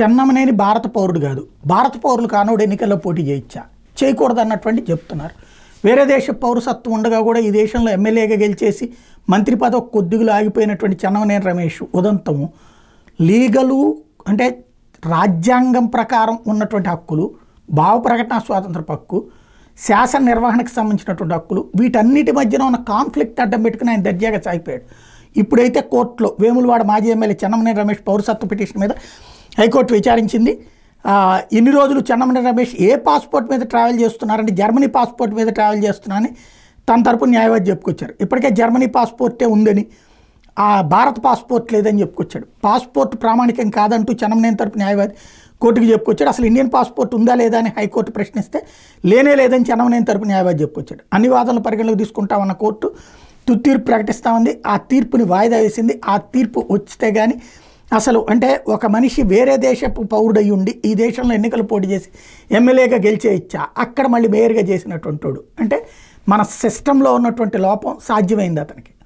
చెన్నమనేని భారత పౌరుడు కాదు భారత పౌరులు కానోడు ఎన్నికల్లో పోటీ చేయించా చేయకూడదు అన్నటువంటి చెప్తున్నారు వేరే దేశ పౌరసత్వం ఉండగా కూడా ఈ దేశంలో ఎమ్మెల్యేగా గెలిచేసి మంత్రి పదవి కొద్దిగులు ఆగిపోయినటువంటి చెన్నమనేని రమేష్ ఉదంతము లీగలు అంటే రాజ్యాంగం ప్రకారం ఉన్నటువంటి హక్కులు భావ ప్రకటన స్వాతంత్ర హక్కు శాసన నిర్వహణకు సంబంధించినటువంటి హక్కులు వీటన్నిటి మధ్యన ఉన్న కాన్ఫ్లిక్ట్ అడ్డం పెట్టుకుని ఆయన దర్జాగా సాగిపోయాడు ఇప్పుడైతే కోర్టులో వేములవాడ మాజీ ఎమ్మెల్యే చెన్నమనేని రమేష్ పౌరసత్వ పిటిషన్ మీద హైకోర్టు విచారించింది ఇన్ని రోజులు చెన్నమండ రమేష్ ఏ పాస్పోర్ట్ మీద ట్రావెల్ చేస్తున్నారంటే జర్మనీ పాస్పోర్ట్ మీద ట్రావెల్ చేస్తున్నారని తన తరపు న్యాయవాది చెప్పుకొచ్చారు ఇప్పటికే జర్మనీ పాస్పోర్టే ఉందని ఆ భారత్ పాస్పోర్ట్ లేదని చెప్పుకొచ్చాడు పాస్పోర్ట్ ప్రామాణికం కాదంటూ చెన్నమనేని తరపు న్యాయవాది కోర్టుకి చెప్పుకొచ్చాడు అసలు ఇండియన్ పాస్పోర్ట్ ఉందా లేదా అని హైకోర్టు ప్రశ్నిస్తే లేనే లేదని చెన్నమనేని తరపు న్యాయవాది చెప్పుకొచ్చాడు అన్ని వాదనలు పరిగణలోకి తీసుకుంటామన్న కోర్టు తుత్తీర్పు ప్రకటిస్తూ ఉంది ఆ తీర్పుని వాయిదా వేసింది ఆ తీర్పు వచ్చితే కానీ అసలు అంటే ఒక మనిషి వేరే దేశపు పౌరుడై ఉండి ఈ దేశంలో ఎన్నికలు పోటీ చేసి ఎమ్మెల్యేగా గెలిచే ఇచ్చా అక్కడ మళ్ళీ మేయర్గా చేసినటువంటి అంటే మన సిస్టంలో ఉన్నటువంటి లోపం సాధ్యమైంది అతనికి